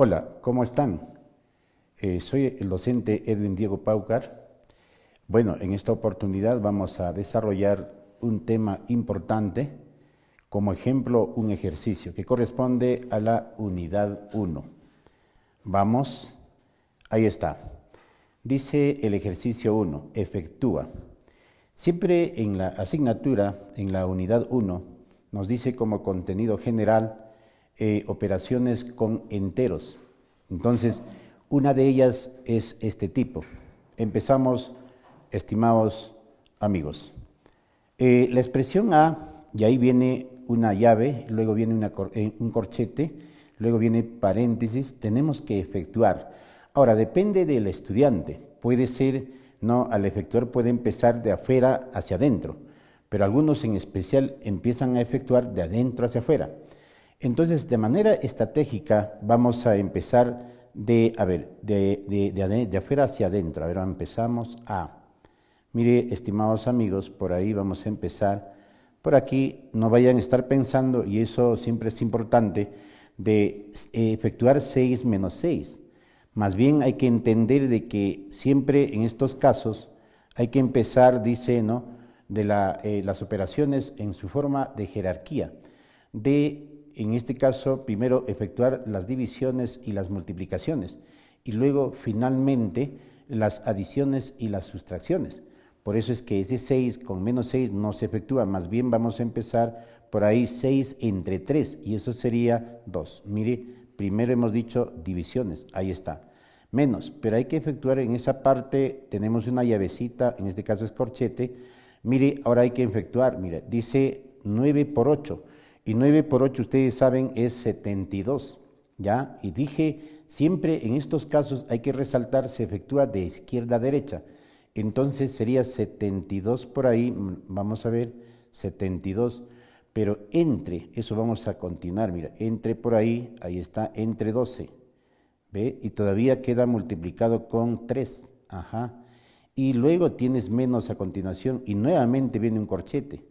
Hola, ¿cómo están? Eh, soy el docente Edwin Diego Paucar. Bueno, en esta oportunidad vamos a desarrollar un tema importante, como ejemplo un ejercicio que corresponde a la unidad 1. Vamos, ahí está. Dice el ejercicio 1, efectúa. Siempre en la asignatura, en la unidad 1, nos dice como contenido general eh, operaciones con enteros. Entonces, una de ellas es este tipo. Empezamos, estimados amigos. Eh, la expresión A, y ahí viene una llave, luego viene eh, un corchete, luego viene paréntesis, tenemos que efectuar. Ahora, depende del estudiante. Puede ser, no, al efectuar puede empezar de afuera hacia adentro, pero algunos en especial empiezan a efectuar de adentro hacia afuera. Entonces, de manera estratégica, vamos a empezar de, a ver, de, afuera hacia adentro. A ver, empezamos a... Mire, estimados amigos, por ahí vamos a empezar. Por aquí no vayan a estar pensando, y eso siempre es importante, de efectuar 6 menos 6. Más bien hay que entender de que siempre en estos casos hay que empezar, dice, ¿no? de eh, las operaciones en su forma de jerarquía, de en este caso, primero efectuar las divisiones y las multiplicaciones y luego finalmente las adiciones y las sustracciones. Por eso es que ese 6 con menos 6 no se efectúa, más bien vamos a empezar por ahí 6 entre 3 y eso sería 2. Mire, primero hemos dicho divisiones, ahí está. Menos, pero hay que efectuar en esa parte, tenemos una llavecita, en este caso es corchete. Mire, ahora hay que efectuar, mire, dice 9 por 8 y 9 por 8, ustedes saben, es 72. ¿Ya? Y dije, siempre en estos casos hay que resaltar, se efectúa de izquierda a derecha. Entonces sería 72 por ahí, mm, vamos a ver, 72. Pero entre, eso vamos a continuar, mira, entre por ahí, ahí está, entre 12. ¿Ve? Y todavía queda multiplicado con 3. Ajá. Y luego tienes menos a continuación y nuevamente viene un corchete.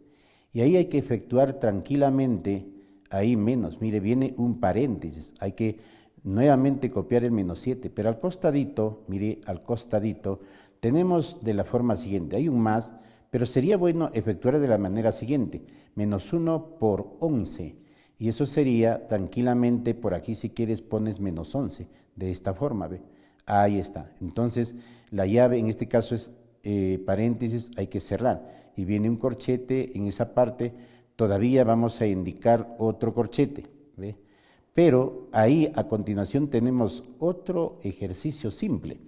Y ahí hay que efectuar tranquilamente, ahí menos, mire, viene un paréntesis, hay que nuevamente copiar el menos 7, pero al costadito, mire, al costadito, tenemos de la forma siguiente, hay un más, pero sería bueno efectuar de la manera siguiente, menos 1 por 11, y eso sería tranquilamente, por aquí si quieres pones menos 11, de esta forma, ¿ve? Ahí está. Entonces, la llave en este caso es eh, paréntesis hay que cerrar y viene un corchete en esa parte, todavía vamos a indicar otro corchete. Pero ahí a continuación tenemos otro ejercicio simple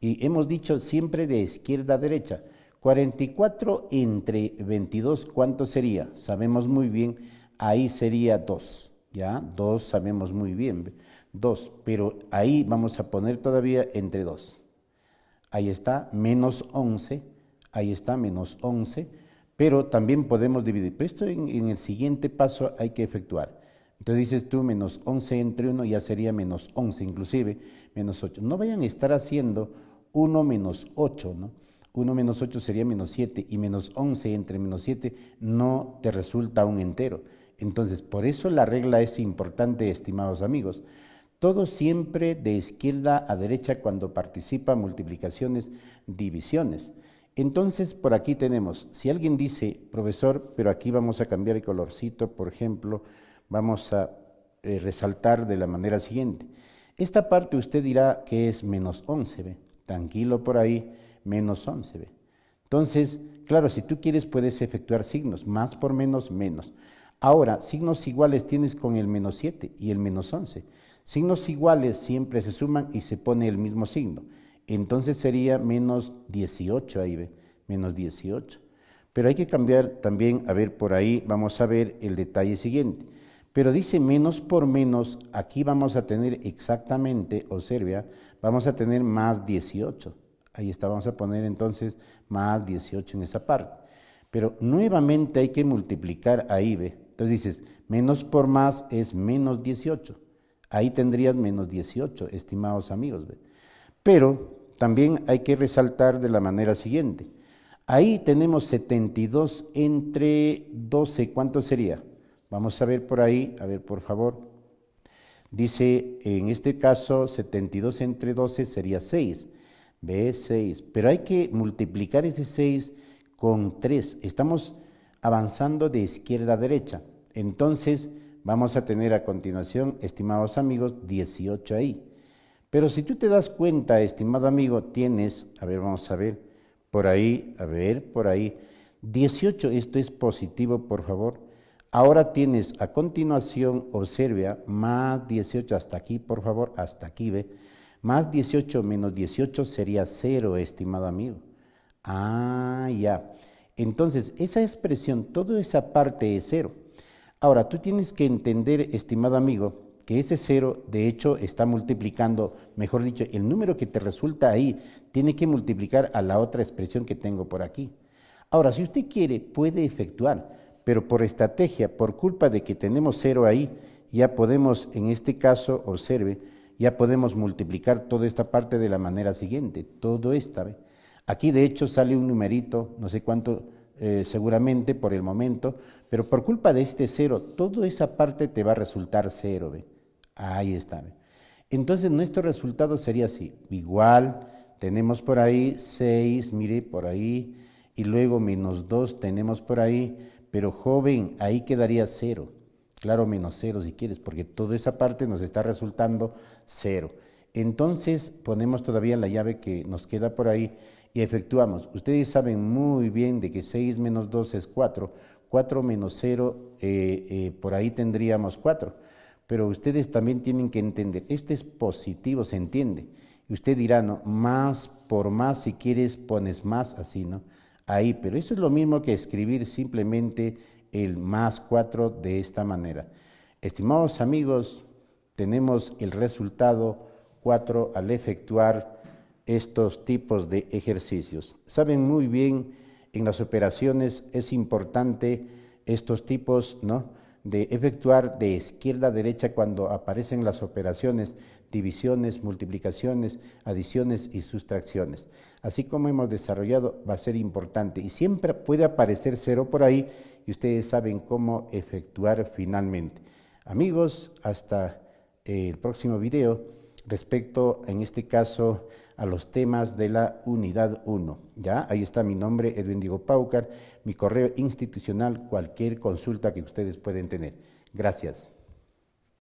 y hemos dicho siempre de izquierda a derecha. 44 entre 22, ¿cuánto sería? Sabemos muy bien, ahí sería 2, ¿ya? 2 sabemos muy bien, 2, pero ahí vamos a poner todavía entre 2 ahí está menos 11, ahí está menos 11, pero también podemos dividir. Pero esto en, el siguiente paso hay que efectuar. Entonces dices tú menos 11 entre 1 ya sería menos 11, inclusive menos 8. No vayan a estar haciendo 1 menos 8, ¿no? 1 menos 8 sería menos 7 y menos 11 entre menos 7 no te resulta un entero. Entonces, por eso la regla es importante, estimados amigos. Todo siempre de izquierda a derecha cuando participa multiplicaciones, divisiones. Entonces, por aquí tenemos, si alguien dice, profesor, pero aquí vamos a cambiar el colorcito, por ejemplo, vamos a eh, resaltar de la manera siguiente. Esta parte usted dirá que es menos 11, ¿ve? Tranquilo por ahí, menos 11, ¿ve? Entonces, claro, si tú quieres puedes efectuar signos, más por menos, menos. Ahora, signos iguales tienes con el menos 7 y el menos 11. Signos iguales siempre se suman y se pone el mismo signo. Entonces sería menos 18, ahí ve, menos 18. Pero hay que cambiar también, a ver, por ahí vamos a ver el detalle siguiente. Pero dice menos por menos, aquí vamos a tener exactamente, observa, ¿ah? vamos a tener más 18. Ahí está, vamos a poner entonces más 18 en esa parte. Pero nuevamente hay que multiplicar ahí, ve. Entonces dices, menos por más es menos 18. Ahí tendrías menos 18, estimados amigos. Pero también hay que resaltar de la manera siguiente. Ahí tenemos 72 entre 12, ¿cuánto sería? Vamos a ver por ahí, a ver por favor. Dice, en este caso, 72 entre 12 sería 6. Ve 6, pero hay que multiplicar ese 6 con 3. Estamos avanzando de izquierda a derecha. Entonces, Vamos a tener a continuación, estimados amigos, 18 ahí. Pero si tú te das cuenta, estimado amigo, tienes, a ver, vamos a ver, por ahí, a ver, por ahí, 18, esto es positivo, por favor. Ahora tienes a continuación, observe, ¿ah? más 18 hasta aquí, por favor, hasta aquí, ve. Más 18 menos 18 sería 0, estimado amigo. Ah, ya. Entonces, esa expresión, toda esa parte es 0. Ahora, tú tienes que entender, estimado amigo, que ese cero de hecho está multiplicando, mejor dicho, el número que te resulta ahí tiene que multiplicar a la otra expresión que tengo por aquí. Ahora, si usted quiere, puede efectuar, pero por estrategia, por culpa de que tenemos cero ahí, ya podemos, en este caso, observe, ya podemos multiplicar toda esta parte de la manera siguiente, todo esta. ¿ve? Aquí de hecho sale un numerito, no sé cuánto, eh, seguramente por el momento, pero por culpa de este cero, toda esa parte te va a resultar cero. Ahí está. Entonces nuestro resultado sería así. Igual, tenemos por ahí 6, mire, por ahí, y luego menos 2 tenemos por ahí, pero joven, ahí quedaría cero, Claro, menos cero si quieres, porque toda esa parte nos está resultando cero. Entonces ponemos todavía la llave que nos queda por ahí y efectuamos. Ustedes saben muy bien de que 6 menos 2 es 4, 4 menos 0, eh, eh, por ahí tendríamos 4. Pero ustedes también tienen que entender, esto es positivo, se entiende. Y usted dirá, no, más por más, si quieres pones más, así, ¿no? Ahí, pero eso es lo mismo que escribir simplemente el más 4 de esta manera. Estimados amigos, tenemos el resultado al efectuar estos tipos de ejercicios. Saben muy bien, en las operaciones es importante estos tipos, ¿no? De efectuar de izquierda a derecha cuando aparecen las operaciones, divisiones, multiplicaciones, adiciones y sustracciones. Así como hemos desarrollado, va a ser importante y siempre puede aparecer cero por ahí y ustedes saben cómo efectuar finalmente. Amigos, hasta el próximo video respecto, en este caso, a los temas de la unidad 1. ¿ya? Ahí está mi nombre, Edwin Diego Paucar, mi correo institucional, cualquier consulta que ustedes pueden tener. Gracias.